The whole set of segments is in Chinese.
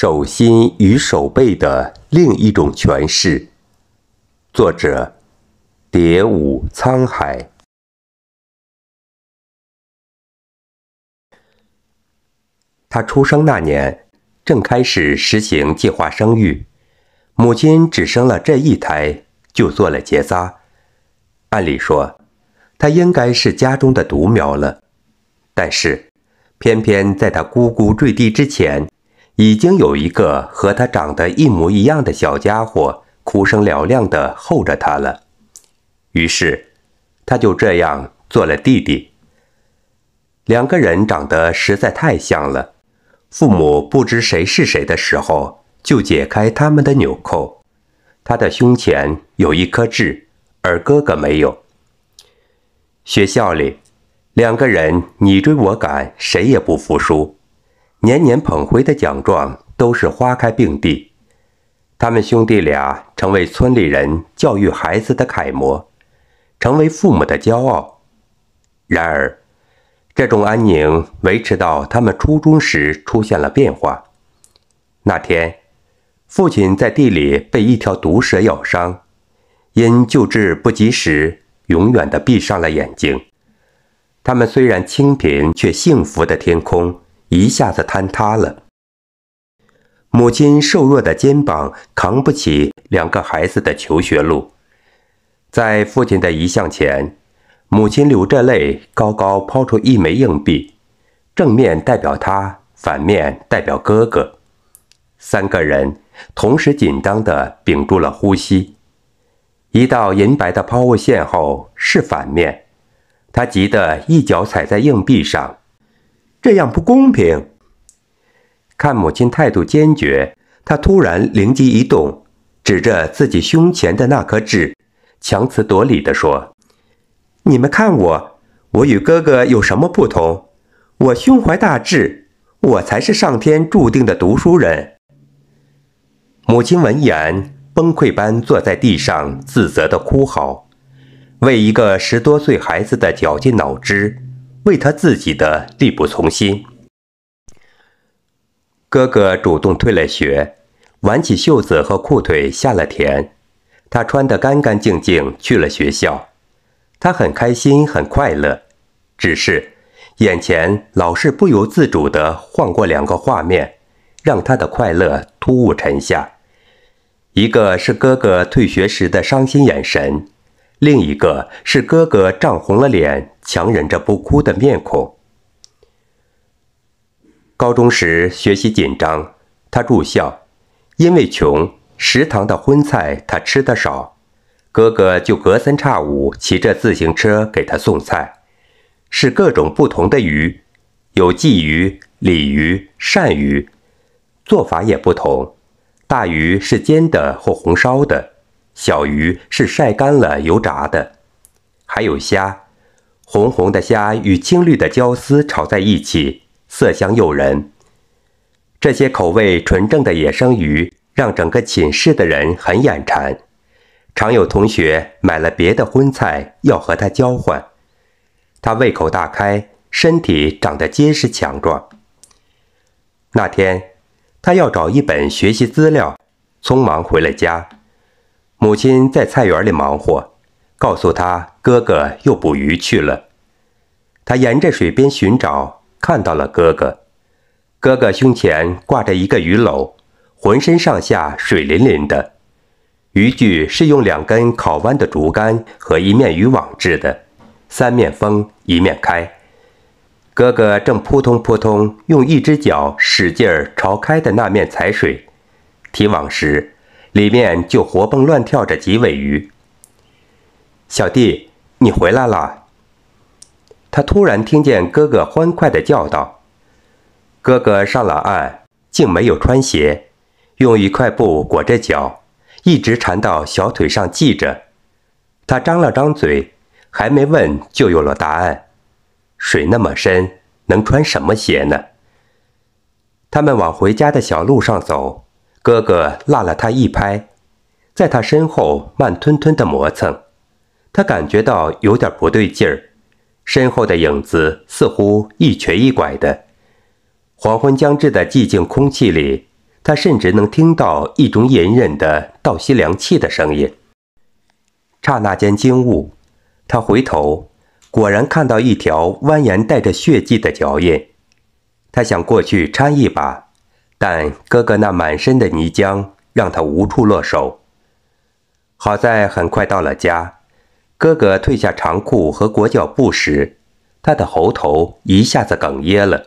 手心与手背的另一种诠释，作者：蝶舞沧海。他出生那年正开始实行计划生育，母亲只生了这一胎就做了结扎。按理说，他应该是家中的独苗了，但是，偏偏在他呱呱坠地之前。已经有一个和他长得一模一样的小家伙，哭声嘹亮地候着他了。于是，他就这样做了弟弟。两个人长得实在太像了，父母不知谁是谁的时候，就解开他们的纽扣。他的胸前有一颗痣，而哥哥没有。学校里，两个人你追我赶，谁也不服输。年年捧回的奖状都是花开并蒂，他们兄弟俩成为村里人教育孩子的楷模，成为父母的骄傲。然而，这种安宁维持到他们初中时出现了变化。那天，父亲在地里被一条毒蛇咬伤，因救治不及时，永远地闭上了眼睛。他们虽然清贫，却幸福的天空。一下子坍塌了。母亲瘦弱的肩膀扛不起两个孩子的求学路，在父亲的遗像前，母亲流着泪，高高抛出一枚硬币，正面代表他，反面代表哥哥。三个人同时紧张地屏住了呼吸。一道银白的抛物线后是反面，他急得一脚踩在硬币上。这样不公平！看母亲态度坚决，他突然灵机一动，指着自己胸前的那颗痣，强词夺理的说：“你们看我，我与哥哥有什么不同？我胸怀大志，我才是上天注定的读书人。”母亲闻言，崩溃般坐在地上，自责的哭嚎，为一个十多岁孩子的绞尽脑汁。为他自己的力不从心，哥哥主动退了学，挽起袖子和裤腿下了田。他穿得干干净净去了学校，他很开心，很快乐。只是眼前老是不由自主的晃过两个画面，让他的快乐突兀沉下。一个是哥哥退学时的伤心眼神，另一个是哥哥涨红了脸。强忍着不哭的面孔。高中时学习紧张，他住校，因为穷，食堂的荤菜他吃的少，哥哥就隔三差五骑着自行车给他送菜，是各种不同的鱼，有鲫鱼、鲤鱼、鳝鱼，做法也不同，大鱼是煎的或红烧的，小鱼是晒干了油炸的，还有虾。红红的虾与青绿的椒丝炒在一起，色香诱人。这些口味纯正的野生鱼，让整个寝室的人很眼馋，常有同学买了别的荤菜要和他交换。他胃口大开，身体长得结实强壮。那天，他要找一本学习资料，匆忙回了家。母亲在菜园里忙活。告诉他，哥哥又捕鱼去了。他沿着水边寻找，看到了哥哥。哥哥胸前挂着一个鱼篓，浑身上下水淋淋的。渔具是用两根烤弯的竹竿和一面渔网制的，三面封，一面开。哥哥正扑通扑通用一只脚使劲儿朝开的那面踩水，提网时，里面就活蹦乱跳着几尾鱼。小弟，你回来了。他突然听见哥哥欢快的叫道：“哥哥上了岸，竟没有穿鞋，用一块布裹着脚，一直缠到小腿上系着。”他张了张嘴，还没问就有了答案：“水那么深，能穿什么鞋呢？”他们往回家的小路上走，哥哥落了他一拍，在他身后慢吞吞的磨蹭。他感觉到有点不对劲儿，身后的影子似乎一瘸一拐的。黄昏将至的寂静空气里，他甚至能听到一种隐忍的倒吸凉气的声音。刹那间惊悟，他回头，果然看到一条蜿蜒带着血迹的脚印。他想过去搀一把，但哥哥那满身的泥浆让他无处落手。好在很快到了家。哥哥褪下长裤和裹脚布时，他的喉头一下子哽咽了。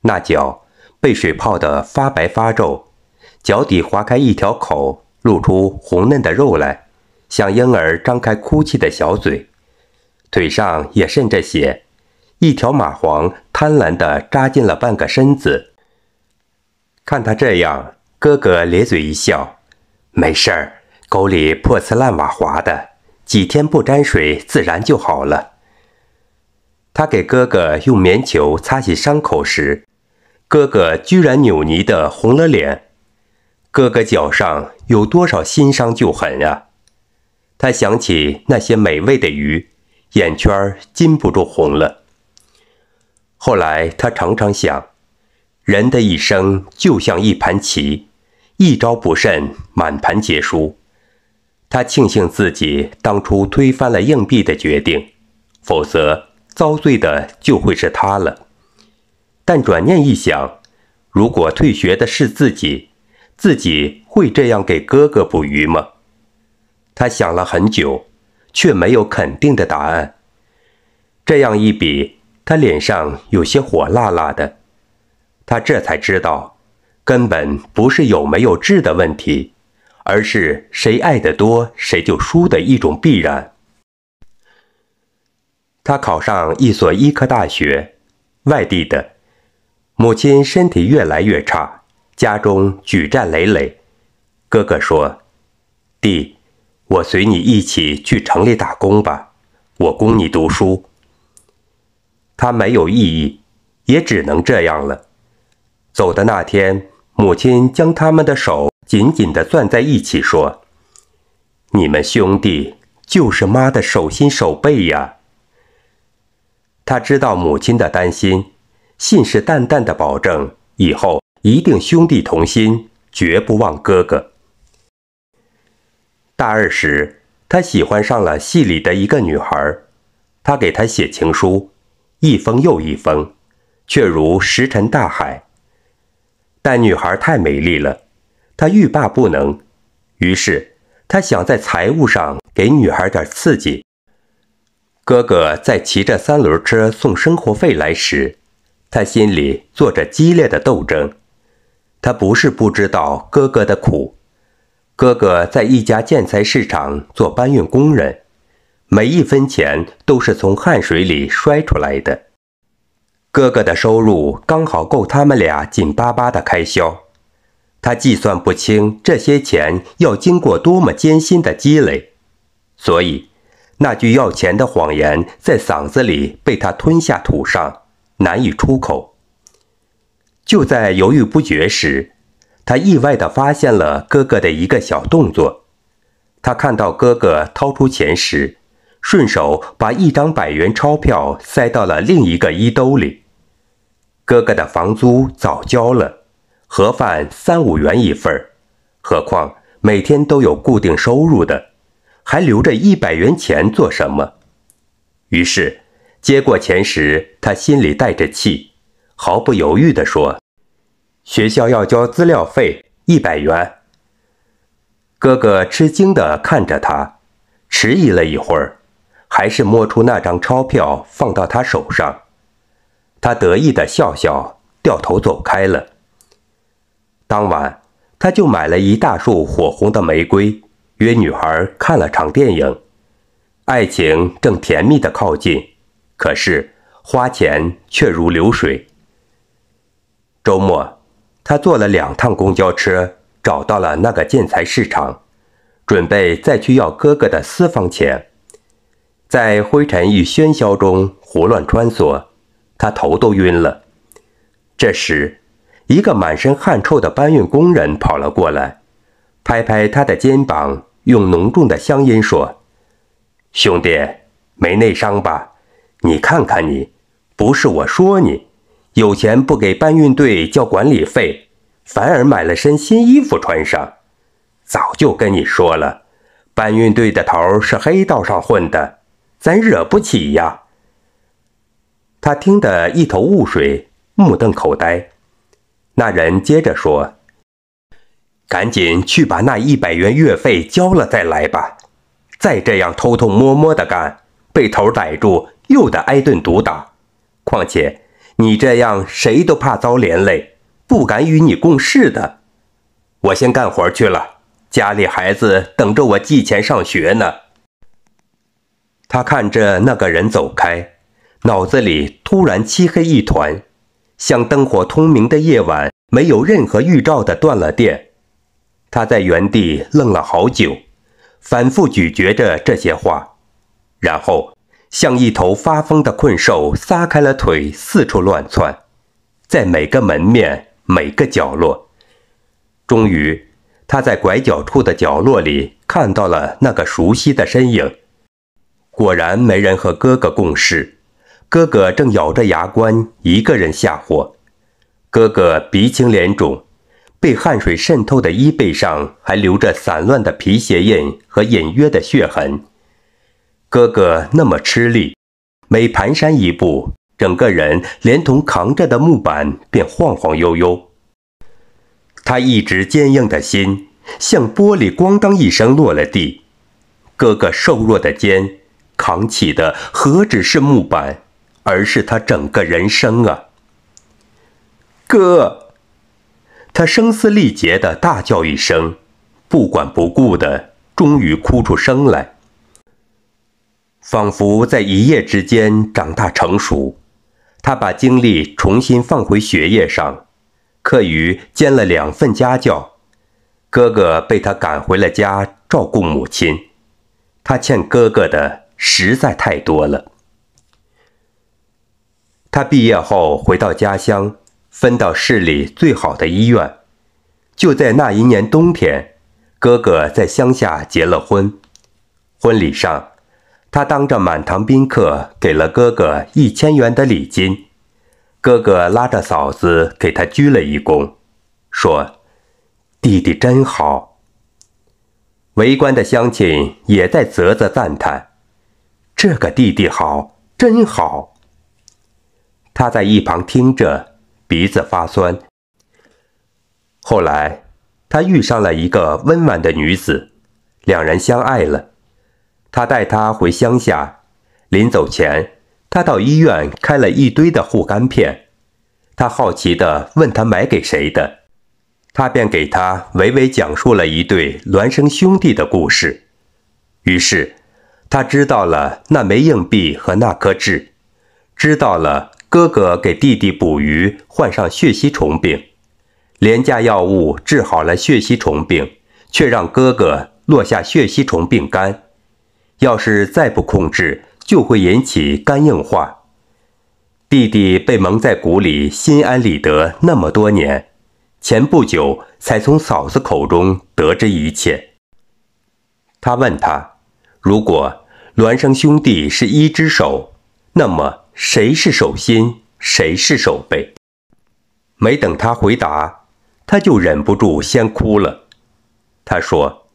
那脚被水泡得发白发皱，脚底划开一条口，露出红嫩的肉来，像婴儿张开哭泣的小嘴。腿上也渗着血，一条蚂蟥贪婪地扎进了半个身子。看他这样，哥哥咧嘴一笑：“没事儿，沟里破瓷烂瓦滑的。”几天不沾水，自然就好了。他给哥哥用棉球擦洗伤口时，哥哥居然扭捏的红了脸。哥哥脚上有多少新伤旧痕啊？他想起那些美味的鱼，眼圈禁不住红了。后来他常常想，人的一生就像一盘棋，一招不慎，满盘皆输。他庆幸自己当初推翻了硬币的决定，否则遭罪的就会是他了。但转念一想，如果退学的是自己，自己会这样给哥哥捕鱼吗？他想了很久，却没有肯定的答案。这样一比，他脸上有些火辣辣的。他这才知道，根本不是有没有痣的问题。而是谁爱得多，谁就输的一种必然。他考上一所医科大学，外地的，母亲身体越来越差，家中举债累累。哥哥说：“弟，我随你一起去城里打工吧，我供你读书。”他没有异议，也只能这样了。走的那天，母亲将他们的手。紧紧的攥在一起，说：“你们兄弟就是妈的手心手背呀。”他知道母亲的担心，信誓旦旦的保证，以后一定兄弟同心，绝不忘哥哥。大二时，他喜欢上了戏里的一个女孩，他给她写情书，一封又一封，却如石沉大海。但女孩太美丽了。他欲罢不能，于是他想在财务上给女孩点刺激。哥哥在骑着三轮车送生活费来时，他心里做着激烈的斗争。他不是不知道哥哥的苦，哥哥在一家建材市场做搬运工人，每一分钱都是从汗水里摔出来的。哥哥的收入刚好够他们俩紧巴巴的开销。他计算不清这些钱要经过多么艰辛的积累，所以那句要钱的谎言在嗓子里被他吞下土上，难以出口。就在犹豫不决时，他意外地发现了哥哥的一个小动作。他看到哥哥掏出钱时，顺手把一张百元钞票塞到了另一个衣兜里。哥哥的房租早交了。盒饭三五元一份何况每天都有固定收入的，还留着一百元钱做什么？于是接过钱时，他心里带着气，毫不犹豫地说：“学校要交资料费一百元。”哥哥吃惊地看着他，迟疑了一会儿，还是摸出那张钞票放到他手上。他得意地笑笑，掉头走开了。当晚，他就买了一大束火红的玫瑰，约女孩看了场电影，爱情正甜蜜的靠近，可是花钱却如流水。周末，他坐了两趟公交车，找到了那个建材市场，准备再去要哥哥的私房钱。在灰尘与喧嚣中胡乱穿梭，他头都晕了。这时。一个满身汗臭的搬运工人跑了过来，拍拍他的肩膀，用浓重的乡音说：“兄弟，没内伤吧？你看看你，不是我说你，有钱不给搬运队交管理费，反而买了身新衣服穿上。早就跟你说了，搬运队的头是黑道上混的，咱惹不起呀。”他听得一头雾水，目瞪口呆。那人接着说：“赶紧去把那一百元月费交了再来吧，再这样偷偷摸摸的干，被头逮住又得挨顿毒打。况且你这样，谁都怕遭连累，不敢与你共事的。我先干活去了，家里孩子等着我寄钱上学呢。”他看着那个人走开，脑子里突然漆黑一团。像灯火通明的夜晚，没有任何预兆的断了电。他在原地愣了好久，反复咀嚼着这些话，然后像一头发疯的困兽，撒开了腿四处乱窜，在每个门面、每个角落。终于，他在拐角处的角落里看到了那个熟悉的身影。果然，没人和哥哥共事。哥哥正咬着牙关，一个人下火。哥哥鼻青脸肿，被汗水渗透的衣背上还留着散乱的皮鞋印和隐约的血痕。哥哥那么吃力，每蹒跚一步，整个人连同扛着的木板便晃晃悠悠。他一直坚硬的心，像玻璃咣当一声落了地。哥哥瘦弱的肩，扛起的何止是木板。而是他整个人生啊！哥，他声嘶力竭的大叫一声，不管不顾的，终于哭出声来。仿佛在一夜之间长大成熟，他把精力重新放回学业上，课余兼了两份家教。哥哥被他赶回了家，照顾母亲。他欠哥哥的实在太多了。他毕业后回到家乡，分到市里最好的医院。就在那一年冬天，哥哥在乡下结了婚。婚礼上，他当着满堂宾客，给了哥哥一千元的礼金。哥哥拉着嫂子，给他鞠了一躬，说：“弟弟真好。”围观的乡亲也在啧啧赞叹：“这个弟弟好，真好。”他在一旁听着，鼻子发酸。后来，他遇上了一个温婉的女子，两人相爱了。他带她回乡下，临走前，他到医院开了一堆的护肝片。他好奇的问他买给谁的，他便给他娓娓讲述了一对孪生兄弟的故事。于是，他知道了那枚硬币和那颗痣，知道了。哥哥给弟弟捕鱼，患上血吸虫病，廉价药物治好了血吸虫病，却让哥哥落下血吸虫病肝。要是再不控制，就会引起肝硬化。弟弟被蒙在鼓里，心安理得那么多年，前不久才从嫂子口中得知一切。他问他：“如果孪生兄弟是一只手，那么？”谁是手心，谁是手背？没等他回答，他就忍不住先哭了。他说：“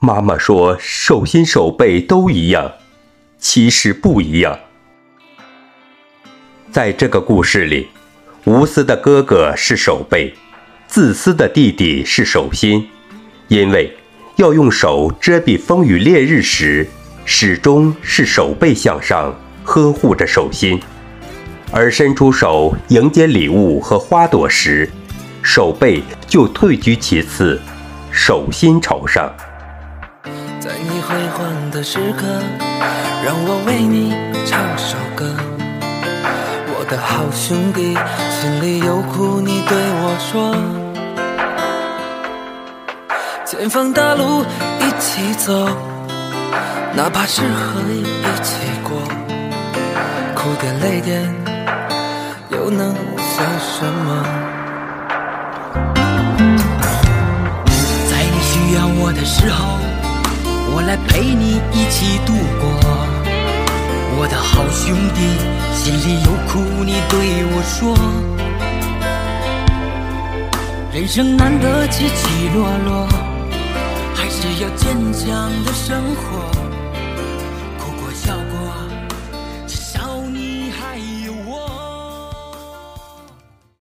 妈妈说手心手背都一样，其实不一样。”在这个故事里，无私的哥哥是手背，自私的弟弟是手心，因为要用手遮蔽风雨烈日时，始终是手背向上。呵护着手心，而伸出手迎接礼物和花朵时，手背就退居其次，手心朝上。在你辉煌的时刻，让我为你唱首歌。我的好兄弟，心里有苦你对我说。前方大路一起走，哪怕是和你一起过。哭点累点，又能算什么？在你需要我的时候，我来陪你一起度过。我的好兄弟，心里有苦你对我说。人生难得起起落落，还是要坚强的生活。